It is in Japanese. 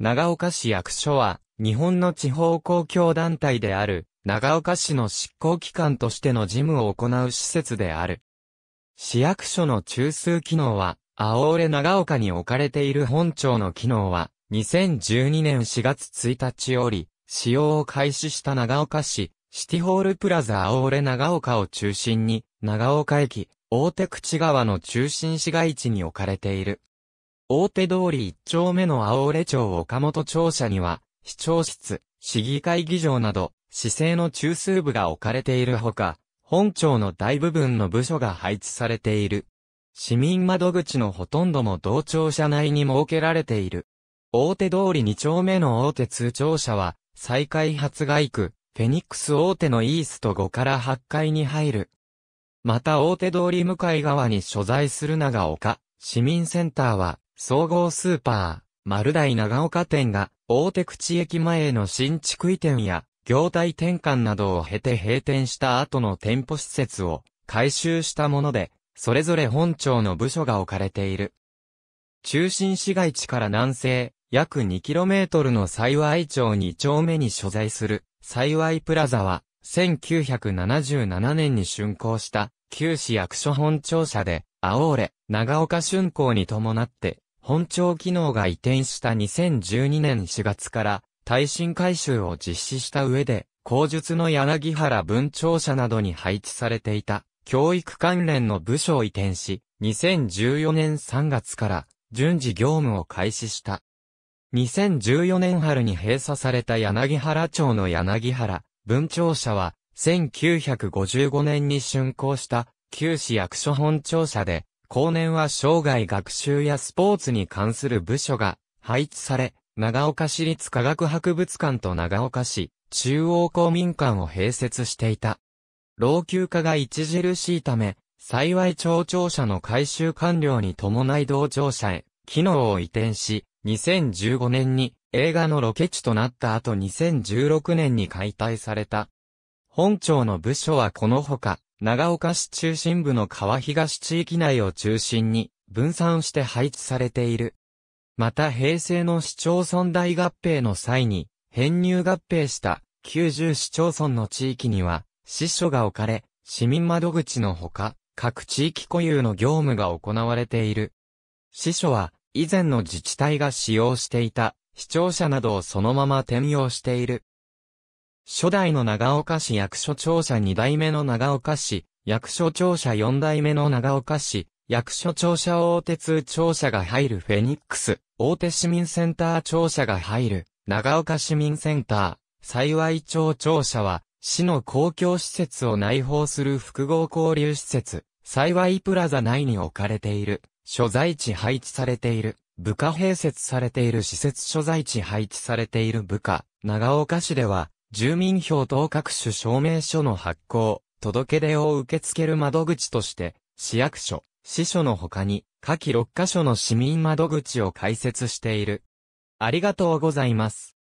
長岡市役所は、日本の地方公共団体である、長岡市の執行機関としての事務を行う施設である。市役所の中枢機能は、青折長岡に置かれている本庁の機能は、2012年4月1日より、使用を開始した長岡市、シティホールプラザ青折長岡を中心に、長岡駅、大手口川の中心市街地に置かれている。大手通り一丁目の青れ町岡本庁舎には、市長室、市議会議場など、市政の中枢部が置かれているほか、本庁の大部分の部署が配置されている。市民窓口のほとんども同庁舎内に設けられている。大手通り2丁目の大手通庁舎は、再開発外区、フェニックス大手のイースト5から8階に入る。また大手通り向かい側に所在する長岡、市民センターは、総合スーパー、丸大長岡店が、大手口駅前への新築移転や、業態転換などを経て閉店した後の店舗施設を改修したもので、それぞれ本庁の部署が置かれている。中心市街地から南西、約 2km の幸い町2丁目に所在する、幸いプラザは、1977年に竣工した、旧市役所本庁舎で、アオーレ、長岡竣工に伴って、本庁機能が移転した2012年4月から耐震改修を実施した上で、工述の柳原文庁舎などに配置されていた教育関連の部署を移転し、2014年3月から順次業務を開始した。2014年春に閉鎖された柳原町の柳原文庁舎は1955年に竣工した旧市役所本庁舎で後年は生涯学習やスポーツに関する部署が配置され、長岡市立科学博物館と長岡市中央公民館を併設していた。老朽化が著しいため、幸い町庁舎の改修完了に伴い同庁舎へ、機能を移転し、2015年に映画のロケ地となった後2016年に解体された。本庁の部署はこのほか、長岡市中心部の川東地域内を中心に分散して配置されている。また平成の市町村大合併の際に編入合併した90市町村の地域には支所が置かれ、市民窓口のほか、各地域固有の業務が行われている。支所は、以前の自治体が使用していた、視聴者などをそのまま転用している。初代の長岡市役所庁舎二代目の長岡市、役所庁舎四代目の長岡市、役所庁舎大手通庁舎が入るフェニックス、大手市民センター庁舎が入る、長岡市民センター、幸い町庁舎は、市の公共施設を内包する複合交流施設、幸いプラザ内に置かれている、所在地配置されている、部下併設されている施設所在地配置されている部下、長岡市では、住民票等各種証明書の発行、届け出を受け付ける窓口として、市役所、市所の他に、下記6カ所の市民窓口を開設している。ありがとうございます。